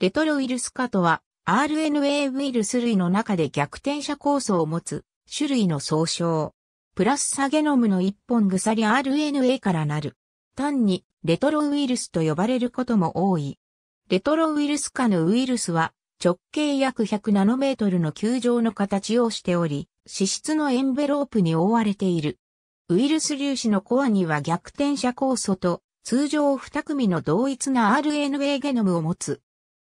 レトロウイルス化とは、RNA ウイルス類の中で逆転者酵素を持つ種類の総称。プラスサゲノムの一本り RNA からなる。単にレトロウイルスと呼ばれることも多い。レトロウイルス化のウイルスは直径約100ナノメートルの球状の形をしており、脂質のエンベロープに覆われている。ウイルス粒子のコアには逆転者酵素と通常2組の同一な RNA ゲノムを持つ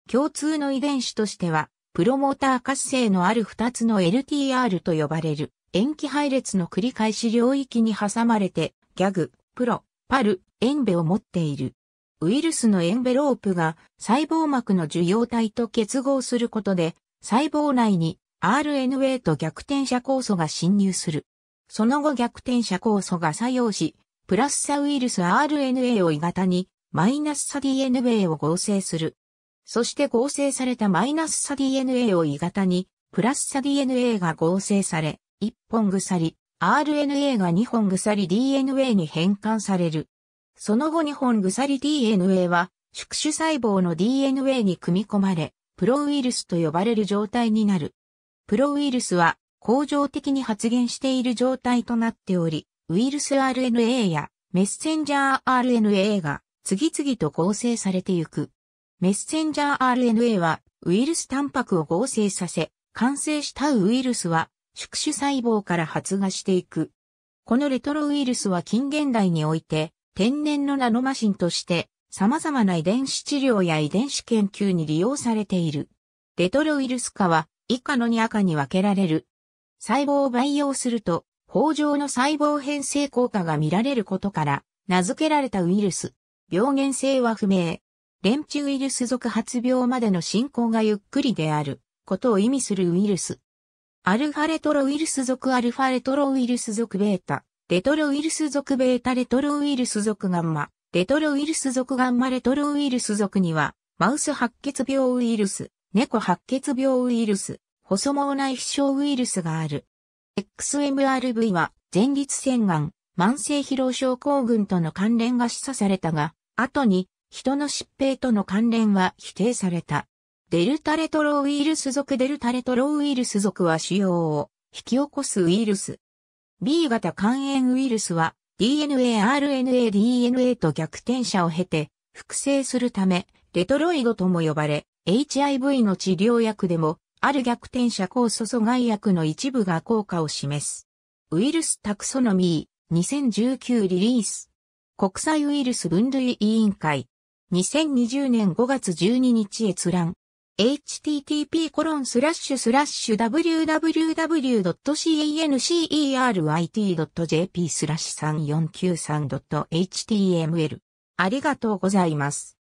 共通の遺伝子としては、プロモーター活性のある2つの LTR と呼ばれる塩基配列の繰り返し領域に挟まれて、ギャグ、プロ、パル、エンベを持っている。ウイルスのエンベロープが細胞膜の受容体と結合することで、細胞内に RNA と逆転者酵素が侵入する。その後逆転者酵素が作用し、プラスサウイルス RNA を鋳型にマイナスサ DNA を合成する。そして合成されたマイナス差 DNA を異型に、プラス差 DNA が合成され、1本り、RNA が2本り DNA に変換される。その後2本り DNA は、宿主細胞の DNA に組み込まれ、プロウイルスと呼ばれる状態になる。プロウイルスは、恒常的に発現している状態となっており、ウイルス RNA やメッセンジャー RNA が次々と合成されていく。メッセンジャー RNA はウイルスタンパクを合成させ、完成したウイルスは宿主細胞から発芽していく。このレトロウイルスは近現代において天然のナノマシンとして様々な遺伝子治療や遺伝子研究に利用されている。レトロウイルス化は以下の2赤に分けられる。細胞を培養すると、法上の細胞変性効果が見られることから、名付けられたウイルス。病原性は不明。レンチウイルス属発病までの進行がゆっくりであることを意味するウイルス。アルファレトロウイルス属アルファレトロウイルス属ベータ、レトロウイルス属ベータレトロウイルス属ガンマ、レトロウイルス属ガンマレトロウイルス属には、マウス白血病ウイルス、猫白血病ウイルス、細毛内視症ウイルスがある。XMRV は前立腺がん、慢性疲労症候群との関連が示唆されたが、後に人の疾病との関連は否定された。デルタレトロウイルス属デルタレトロウイルス属は腫瘍を引き起こすウイルス。B 型肝炎ウイルスは DNA、RNA、DNA と逆転者を経て複製するためレトロイドとも呼ばれ HIV の治療薬でもある逆転者酵素阻害薬の一部が効果を示す。ウイルスタクソノミー2019リリース国際ウイルス分類委員会2020年5月12日閲覧。http://www.cancerit.jp スラッシュ 3493.html。ありがとうございます。